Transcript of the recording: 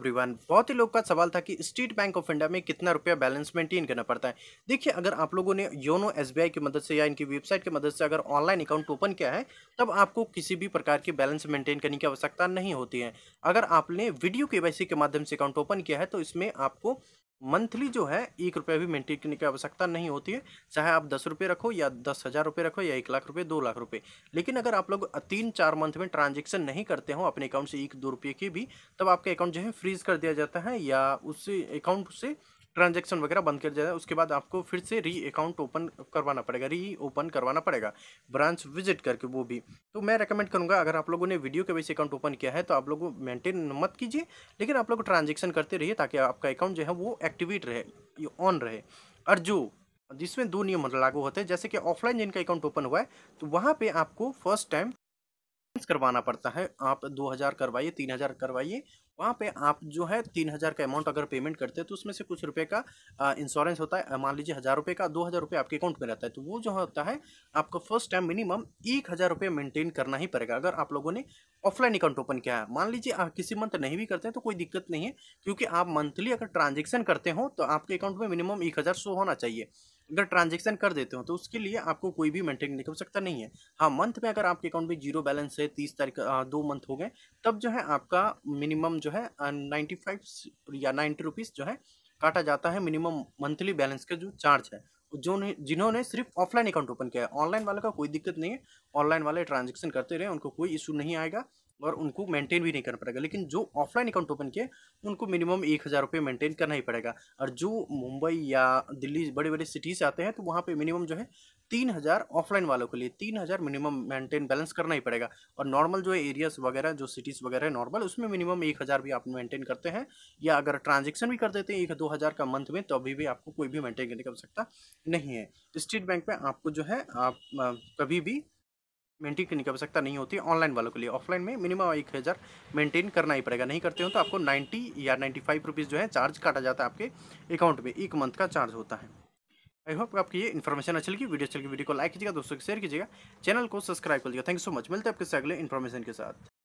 everyone बहुत ही लोग का सवाल था कि स्टेट बैंक ऑफ इंडिया में कितना रुपया बैलेंस मेंटेन करना पड़ता है देखिए अगर आप लोगों ने योनो एसबीआई की मदद से या इनकी वेबसाइट की मदद से अगर ऑनलाइन अकाउंट ओपन किया है तब आपको किसी भी प्रकार की बैलेंस मेंटेन करने की आवश्यकता नहीं होती है अगर आपने वीडियो के के माध्यम से अकाउंट ओपन किया है तो इसमें आपको मंथली जो है एक रुपया भी मेंटेन करने की आवश्यकता नहीं होती है चाहे आप दस रुपये रखो या दस हज़ार रुपये रखो या एक लाख रुपये दो लाख रुपये लेकिन अगर आप लोग तीन चार मंथ में ट्रांजेक्शन नहीं करते हो अपने अकाउंट से एक दो रुपये की भी तब आपका अकाउंट जो है फ्रीज कर दिया जाता है या उस अकाउंट से ट्रांजेक्शन वगैरह बंद कर जाए उसके बाद आपको फिर से री अकाउंट ओपन करवाना पड़ेगा री ओपन करवाना पड़ेगा ब्रांच विजिट करके वो भी तो मैं रेकमेंड करूँगा अगर आप लोगों ने वीडियो के वैसे अकाउंट ओपन किया है तो आप लोग मेंटेन मत कीजिए लेकिन आप लोग ट्रांजेक्शन करते रहिए ताकि आपका अकाउंट जो है वो एक्टिवेट रहे ऑन रहे और जो जिसमें दो नियम लागू होते हैं जैसे कि ऑफलाइन जिनका अकाउंट ओपन हुआ है तो वहाँ पर आपको फर्स्ट टाइम इंश्योरेंस करवाना पड़ता है आप दो हज़ार करवाइए तीन हज़ार करवाइए वहाँ पे आप जो है तीन हज़ार का अमाउंट अगर पेमेंट करते हैं तो उसमें से कुछ रुपए का इंश्योरेंस होता है मान लीजिए हज़ार रुपये का दो हज़ार रुपये आपके अकाउंट में रहता है तो वो जो होता है आपको फर्स्ट टाइम मिनिमम एक हज़ार रुपये मेंटेन करना ही पड़ेगा अगर आप लोगों ने ऑफलाइन अकाउंट ओपन किया है मान लीजिए आप किसी मंथ नहीं भी करते हैं तो कोई दिक्कत नहीं है क्योंकि आप मंथली अगर ट्रांजेक्शन करते हो तो आपके अकाउंट में मिनिमम एक हज़ार शो होना चाहिए अगर ट्रांजेक्शन कर देते हो तो उसके लिए आपको कोई भी मेंटेन कर सकता नहीं है हाँ मंथ में अगर आपके अकाउंट में जीरो बैलेंस है तीस तारीख दो मंथ हो गए तब जो है आपका मिनिमम जो है नाइन्टी फाइव या नाइन्टी रुपीज़ जो है काटा जाता है मिनिमम मंथली बैलेंस का जो चार्ज है जो जिन्होंने सिर्फ ऑफलाइन अकाउंट ओपन किया है ऑनलाइन वाले का कोई दिक्कत नहीं है ऑनलाइन वाले ट्रांजेक्शन करते रहे उनको कोई इशू नहीं आएगा और उनको मेंटेन भी नहीं करना पड़ेगा लेकिन जो ऑफलाइन अकाउंट ओपन किए उनको मिनिमम एक हज़ार रुपये मेंटेन करना ही पड़ेगा और जो मुंबई या दिल्ली बड़े बड़े सिटी से आते हैं तो वहाँ पर मिनिमम जो है तीन हज़ार ऑफलाइन वालों के लिए तीन हज़ार मिनिमम मेंटेन बैलेंस करना ही पड़ेगा और नॉर्मल जो है एरियाज वगैरह जो सिटीज़ वगैरह है नॉर्मल उसमें मिनिमम एक हज़ार भी आप मेंटेन करते हैं या अगर ट्रांजेक्शन भी कर देते हैं एक दो हज़ार का मंथ में तो अभी भी आपको कोई भी मेंटेन करने की आवश्यकता नहीं है स्टेट बैंक में आपको जो है आप कभी भी मेंटेन करने की आवश्यकता नहीं होती ऑनलाइन वालों के लिए ऑफलाइन में मिनिमम एक हज़ार मेंटेन करना ही पड़ेगा नहीं करते हो तो आपको नाइन्टी या नाइन्टी फाइव रुपीज़ जो है चार्ज काटा जाता है आपके अकाउंट में एक मंथ का चार्ज होता है आई होप आपकी ये इन्फॉर्मेशन अच्छी लगी वीडियो अच्छी लगी वीडियो को लाइक कीजिएगा दोस्तों को शेयर कीजिएगा चैनल को सब्सक्राइब कर लीजिएगा थैंक यू सो मच मिलते हैं आपके अगले इन्फॉर्मेशन के साथ